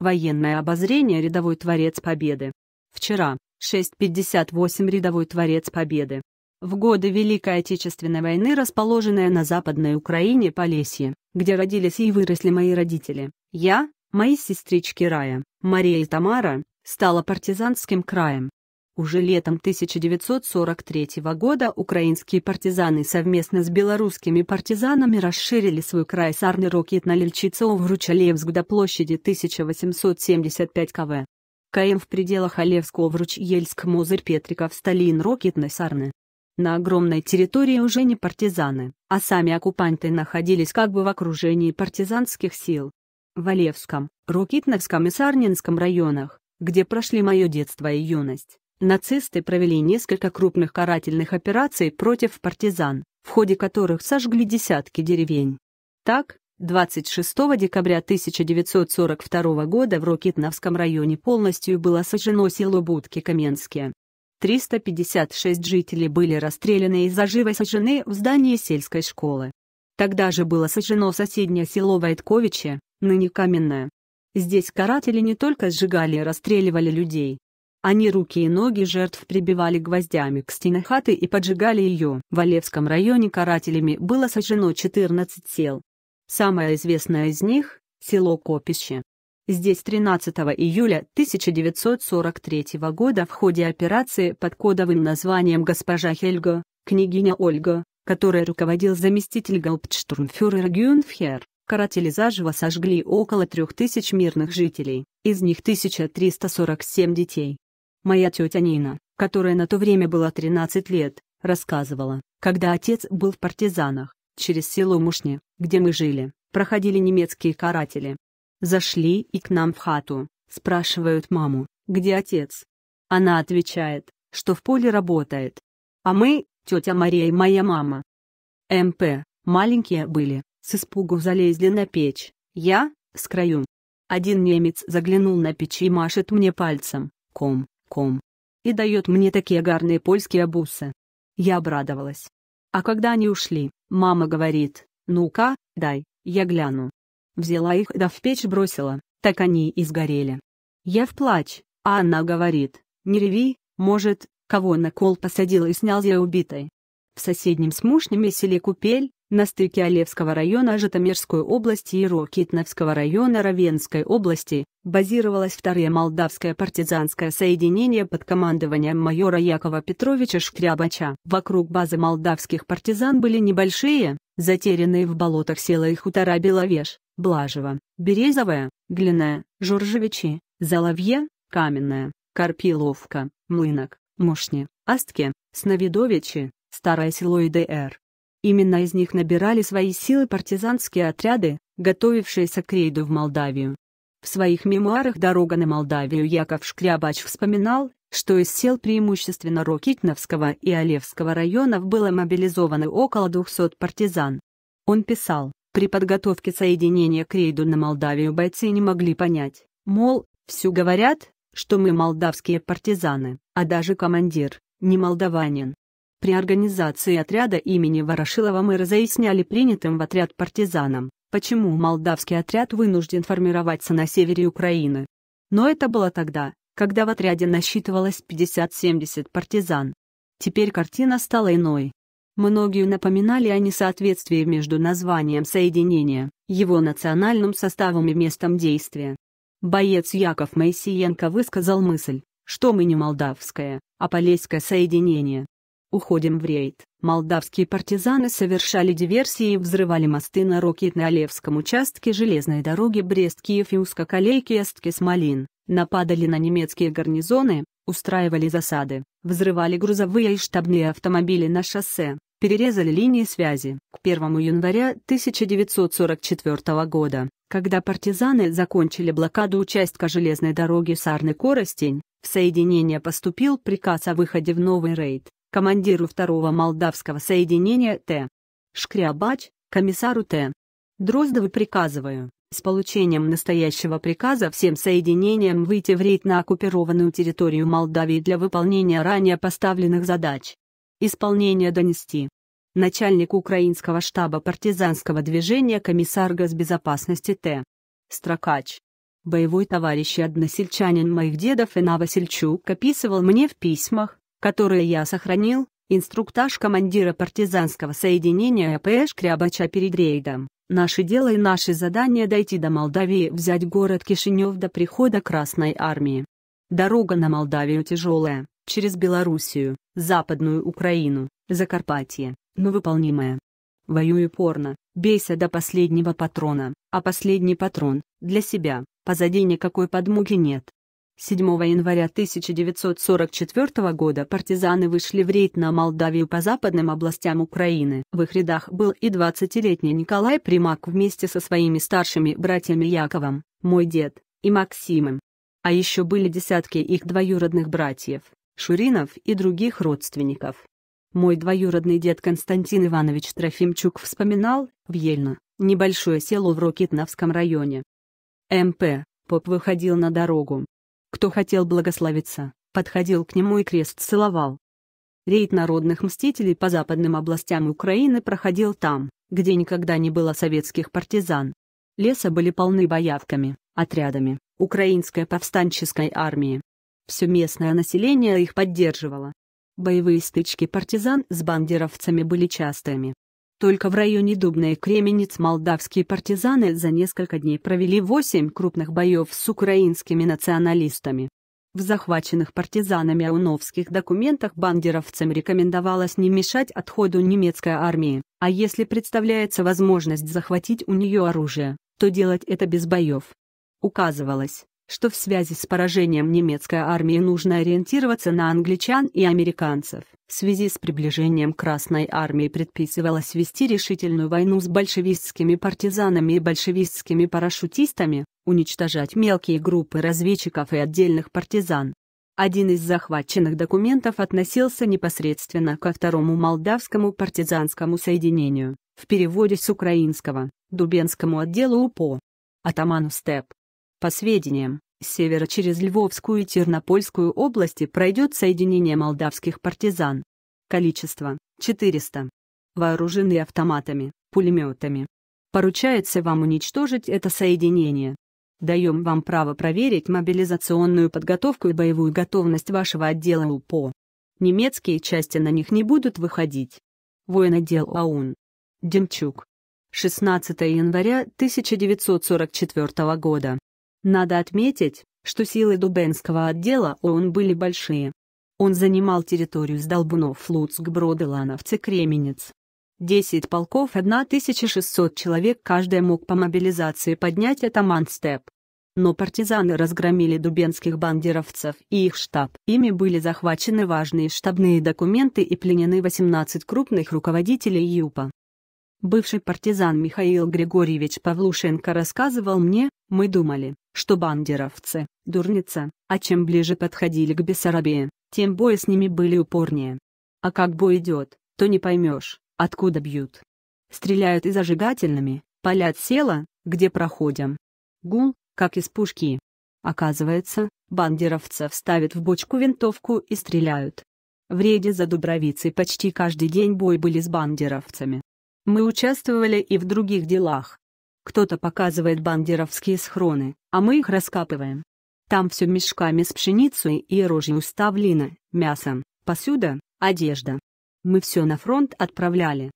Военное обозрение «Рядовой Творец Победы». Вчера, 6.58 «Рядовой Творец Победы». В годы Великой Отечественной войны, расположенная на Западной Украине Полесье, где родились и выросли мои родители, я, мои сестрички Рая, Мария и Тамара, стала партизанским краем. Уже летом 1943 года украинские партизаны совместно с белорусскими партизанами расширили свой край с армией Рокетна-Лельчицова в Ручалеевск до площади 1875 кв. КМ в пределах Олевского вруч Ельск Мозырь Петриков Сталин Рокетной Сарны. На огромной территории уже не партизаны, а сами оккупанты находились как бы в окружении партизанских сил. В Олевском, Рокитновском и Сарнинском районах, где прошли мое детство и юность, нацисты провели несколько крупных карательных операций против партизан, в ходе которых сожгли десятки деревень. Так, 26 декабря 1942 года в Рокитновском районе полностью было сожжено село Будки Каменские. 356 жителей были расстреляны и заживо сожжены в здании сельской школы. Тогда же было сожжено соседнее село Войтковичи, ныне Каменное. Здесь каратели не только сжигали и расстреливали людей, они руки и ноги жертв прибивали гвоздями к стене хаты и поджигали ее. В Олевском районе карателями было сожжено 14 сел. Самое известное из них – село Копище. Здесь 13 июля 1943 года в ходе операции под кодовым названием «Госпожа Хельга», «Княгиня Ольга», которой руководил заместитель гауптштурмфюрера Гюнфхер, каратели заживо сожгли около 3000 мирных жителей, из них 1347 детей. Моя тетя Нина, которая на то время была 13 лет, рассказывала, когда отец был в партизанах, через село Мушне, где мы жили, проходили немецкие каратели. Зашли и к нам в хату, спрашивают маму, где отец. Она отвечает, что в поле работает. А мы, тетя Мария и моя мама. МП, маленькие были, с испугу залезли на печь. Я, с краю. Один немец заглянул на печь и машет мне пальцем, ком, ком. И дает мне такие гарные польские бусы. Я обрадовалась. А когда они ушли, мама говорит, ну-ка, дай, я гляну. Взяла их да в печь бросила, так они и сгорели. Я в плач, а она говорит, не реви, может, кого на кол посадил и снял я убитой. В соседнем с мушнем селе Купель, на стыке Олевского района Житомирской области и Рокитновского района Равенской области, базировалось второе молдавское партизанское соединение под командованием майора Якова Петровича Шкрябача. Вокруг базы молдавских партизан были небольшие, затерянные в болотах села и хутора Беловеж, Блажево, Березовая, Глиная, Журжевичи, Заловье, Каменная, Карпиловка, Млынок, Мушни, Астки, Сновидовичи, Старое село и ДР. Именно из них набирали свои силы партизанские отряды, готовившиеся к рейду в Молдавию. В своих мемуарах «Дорога на Молдавию» Яков Шкрябач вспоминал, что из сел преимущественно Рокитновского и Олевского районов было мобилизовано около 200 партизан. Он писал, при подготовке соединения к рейду на Молдавию бойцы не могли понять, мол, все говорят, что мы молдавские партизаны, а даже командир, не молдаванин. При организации отряда имени Ворошилова мы разъясняли принятым в отряд партизанам, почему молдавский отряд вынужден формироваться на севере Украины. Но это было тогда, когда в отряде насчитывалось 50-70 партизан. Теперь картина стала иной. Многие напоминали о несоответствии между названием соединения, его национальным составом и местом действия. Боец Яков Моисеенко высказал мысль, что мы не молдавское, а полейское соединение, Уходим в рейд. Молдавские партизаны совершали диверсии и взрывали мосты на рокитно олевском участке железной дороги Брест-Киев и узкоколейки Эстки-Смолин, нападали на немецкие гарнизоны, устраивали засады, взрывали грузовые и штабные автомобили на шоссе, перерезали линии связи. К 1 января 1944 года, когда партизаны закончили блокаду участка железной дороги Сарны-Коростень, в соединение поступил приказ о выходе в новый рейд командиру второго молдавского соединения Т. Шкрябач, комиссару Т. Дроздову приказываю, с получением настоящего приказа всем соединениям выйти в рейд на оккупированную территорию Молдавии для выполнения ранее поставленных задач. Исполнение донести. Начальник украинского штаба партизанского движения комиссар госбезопасности Т. Строкач. Боевой товарищ и односельчанин моих дедов Ина Васильчук описывал мне в письмах, которые я сохранил, инструктаж командира партизанского соединения АПШ Крябача перед рейдом. Наше дело и наше задание дойти до Молдавии взять город Кишинев до прихода Красной Армии. Дорога на Молдавию тяжелая, через Белоруссию, Западную Украину, Закарпатье, но выполнимая. Воюю упорно, бейся до последнего патрона, а последний патрон, для себя, позади никакой подмоги нет. 7 января 1944 года партизаны вышли в рейд на Молдавию по западным областям Украины. В их рядах был и 20-летний Николай Примак вместе со своими старшими братьями Яковом, мой дед, и Максимом. А еще были десятки их двоюродных братьев, Шуринов и других родственников. Мой двоюродный дед Константин Иванович Трофимчук вспоминал, в Ельно, небольшое село в Рокитновском районе. МП, поп выходил на дорогу, кто хотел благословиться, подходил к нему и крест целовал. Рейд народных мстителей по западным областям Украины проходил там, где никогда не было советских партизан. Леса были полны боявками, отрядами, украинской повстанческой армии. Все местное население их поддерживало. Боевые стычки партизан с бандеровцами были частыми, только в районе Дубной Кременец молдавские партизаны за несколько дней провели восемь крупных боев с украинскими националистами. В захваченных партизанами ауновских документах бандеровцам рекомендовалось не мешать отходу немецкой армии, а если представляется возможность захватить у нее оружие, то делать это без боев. Указывалось, что в связи с поражением немецкой армии нужно ориентироваться на англичан и американцев. В связи с приближением Красной армии предписывалось вести решительную войну с большевистскими партизанами и большевистскими парашютистами, уничтожать мелкие группы разведчиков и отдельных партизан. Один из захваченных документов относился непосредственно ко второму молдавскому партизанскому соединению, в переводе с украинского, Дубенскому отделу УПО. Атаману Степ по сведениям, с севера через Львовскую и Тернопольскую области пройдет соединение молдавских партизан. Количество – 400. Вооружены автоматами, пулеметами. Поручается вам уничтожить это соединение. Даем вам право проверить мобилизационную подготовку и боевую готовность вашего отдела УПО. Немецкие части на них не будут выходить. Военотдел АУН. Демчук. 16 января 1944 года. Надо отметить, что силы Дубенского отдела ООН были большие. Он занимал территорию с Долбунов, Луцк, Брод, Илановцы, Кременец. Десять полков 1600 человек каждый мог по мобилизации поднять атаман степ. Но партизаны разгромили дубенских бандеровцев и их штаб. Ими были захвачены важные штабные документы и пленены 18 крупных руководителей ЮПа. Бывший партизан Михаил Григорьевич Павлушенко рассказывал мне, мы думали, что бандеровцы – дурница, а чем ближе подходили к Бессарабии, тем бой с ними были упорнее. А как бой идет, то не поймешь, откуда бьют. Стреляют и зажигательными, полят села, где проходим. Гул, как из пушки. Оказывается, бандеровцы вставят в бочку винтовку и стреляют. В рейде за Дубровицей почти каждый день бой были с бандеровцами. Мы участвовали и в других делах. Кто-то показывает бандеровские схроны, а мы их раскапываем. Там все мешками с пшеницей и рожью уставлено, мясом, посуда, одежда. Мы все на фронт отправляли.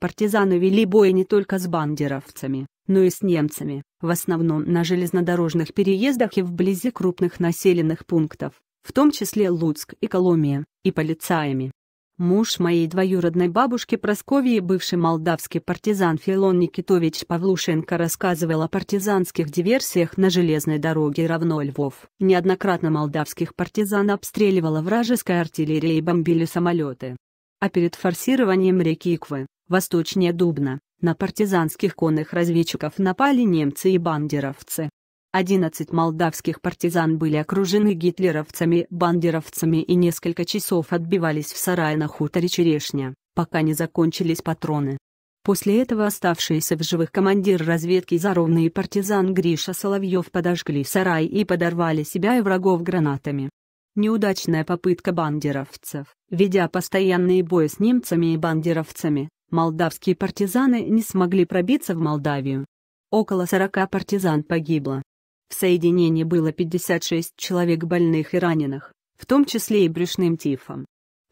Партизаны вели бой не только с бандеровцами, но и с немцами, в основном на железнодорожных переездах и вблизи крупных населенных пунктов, в том числе Луцк и Коломия, и полицаями. Муж моей двоюродной бабушки Просковьи, бывший молдавский партизан Филон Никитович Павлушенко, рассказывал о партизанских диверсиях на железной дороге равно Львов. Неоднократно молдавских партизан обстреливала вражеская артиллерия и бомбили самолеты. А перед форсированием реки Иквы, восточнее Дубна, на партизанских конных разведчиков напали немцы и бандеровцы. 11 молдавских партизан были окружены гитлеровцами, бандеровцами и несколько часов отбивались в сарае на хуторе Черешня, пока не закончились патроны. После этого оставшиеся в живых командир разведки заровные партизан Гриша Соловьев подожгли сарай и подорвали себя и врагов гранатами. Неудачная попытка бандеровцев, ведя постоянные бои с немцами и бандеровцами, молдавские партизаны не смогли пробиться в Молдавию. Около 40 партизан погибло. В соединении было 56 человек больных и раненых, в том числе и брюшным тифом.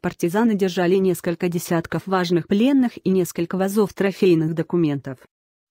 Партизаны держали несколько десятков важных пленных и несколько вазов трофейных документов.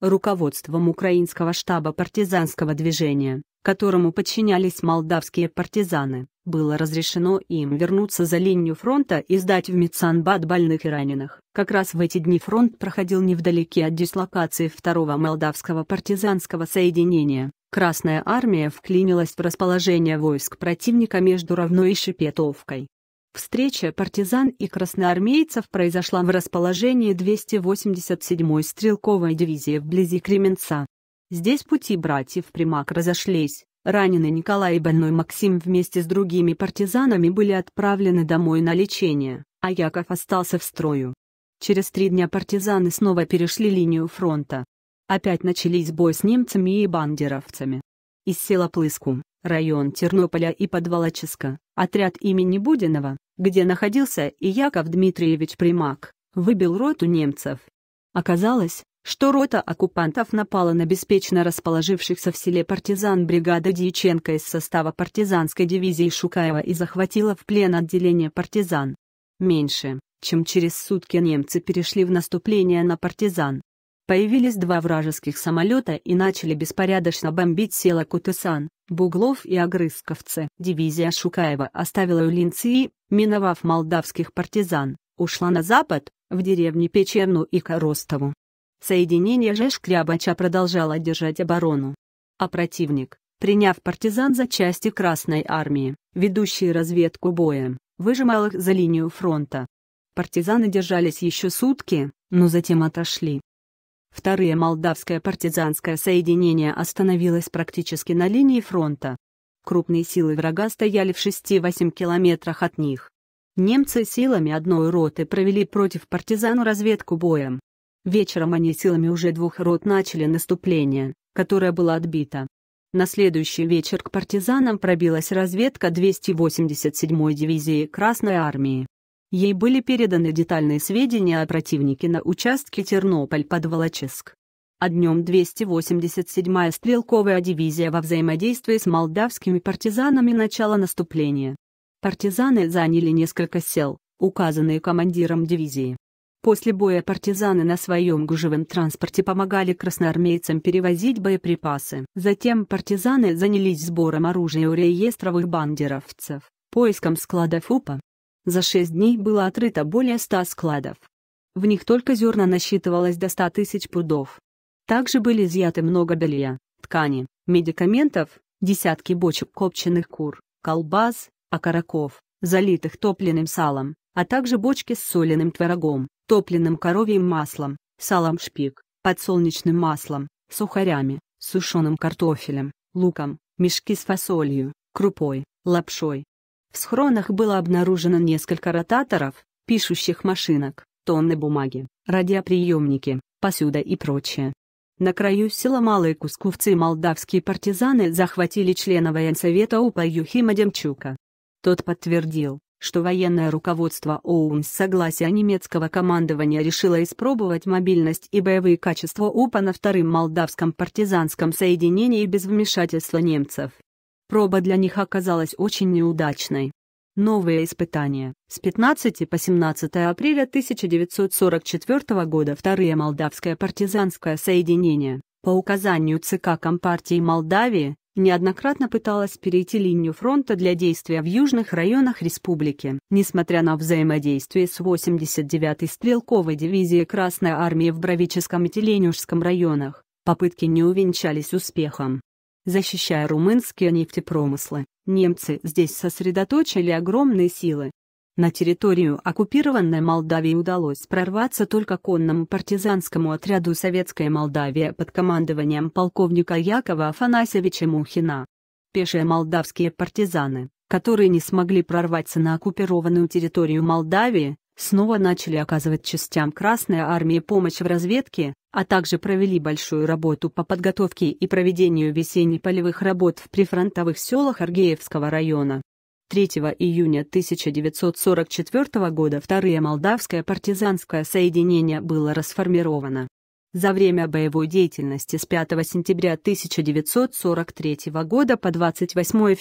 Руководством украинского штаба партизанского движения, которому подчинялись молдавские партизаны, было разрешено им вернуться за линию фронта и сдать в Мецанбад больных и раненых. Как раз в эти дни фронт проходил невдалеке от дислокации второго молдавского партизанского соединения, Красная армия вклинилась в расположение войск противника между Равной и Шепетовкой. Встреча партизан и красноармейцев произошла в расположении 287-й стрелковой дивизии вблизи Кременца. Здесь пути братьев Примак разошлись, раненый Николай и больной Максим вместе с другими партизанами были отправлены домой на лечение, а Яков остался в строю. Через три дня партизаны снова перешли линию фронта. Опять начались бой с немцами и бандеровцами. Из села Плыску, район Тернополя и Подволоческа, отряд имени Будинова, где находился и Яков Дмитриевич Примак, выбил роту немцев. Оказалось, что рота оккупантов напала на беспечно расположившихся в селе партизан бригада Дьяченко из состава партизанской дивизии Шукаева и захватила в плен отделение партизан. Меньше, чем через сутки немцы перешли в наступление на партизан. Появились два вражеских самолета и начали беспорядочно бомбить село Кутусан, Буглов и Огрызковцы. Дивизия Шукаева оставила Улинцы, миновав молдавских партизан, ушла на запад, в деревни Печерну и Коростову. Соединение же Шкрябача продолжало держать оборону. А противник, приняв партизан за части Красной армии, ведущие разведку боем, выжимал их за линию фронта. Партизаны держались еще сутки, но затем отошли. Второе молдавское партизанское соединение остановилось практически на линии фронта. Крупные силы врага стояли в 6-8 километрах от них. Немцы силами одной роты провели против партизан разведку боем. Вечером они силами уже двух рот начали наступление, которое было отбито. На следующий вечер к партизанам пробилась разведка 287-й дивизии Красной Армии. Ей были переданы детальные сведения о противнике на участке Тернополь-Подволоческ. А днем 287-я стрелковая дивизия во взаимодействии с молдавскими партизанами начала наступления. Партизаны заняли несколько сел, указанные командиром дивизии. После боя партизаны на своем гужевом транспорте помогали красноармейцам перевозить боеприпасы. Затем партизаны занялись сбором оружия у реестровых бандеровцев, поиском складов УПА, за шесть дней было отрыто более ста складов. В них только зерна насчитывалось до ста тысяч пудов. Также были изъяты много белья, ткани, медикаментов, десятки бочек копченых кур, колбас, окороков, залитых топленым салом, а также бочки с соленым творогом, топленым коровьим маслом, салом шпик, подсолнечным маслом, сухарями, сушеным картофелем, луком, мешки с фасолью, крупой, лапшой, в схронах было обнаружено несколько ротаторов, пишущих машинок, тонны бумаги, радиоприемники, посуда и прочее. На краю села Малые Кускувцы молдавские партизаны захватили члена военсовета УПА Юхима Демчука. Тот подтвердил, что военное руководство ОУН с согласия немецкого командования решило испробовать мобильность и боевые качества УПА на втором молдавском партизанском соединении без вмешательства немцев. Проба для них оказалась очень неудачной. Новые испытания. С 15 по 17 апреля 1944 года Второе Молдавское партизанское соединение, по указанию ЦК Компартии Молдавии, неоднократно пыталось перейти линию фронта для действия в южных районах республики. Несмотря на взаимодействие с 89-й стрелковой дивизией Красной Армии в Бровическом и Теленюшском районах, попытки не увенчались успехом защищая румынские нефтепромыслы. Немцы здесь сосредоточили огромные силы. На территорию оккупированной Молдавии удалось прорваться только конному партизанскому отряду «Советская Молдавия» под командованием полковника Якова Афанасьевича Мухина. Пешие молдавские партизаны, которые не смогли прорваться на оккупированную территорию Молдавии, снова начали оказывать частям Красной Армии помощь в разведке, а также провели большую работу по подготовке и проведению весенних полевых работ в прифронтовых селах Аргеевского района. 3 июня 1944 года второе молдавское партизанское соединение было расформировано. За время боевой деятельности с 5 сентября 1943 года по 28 февраля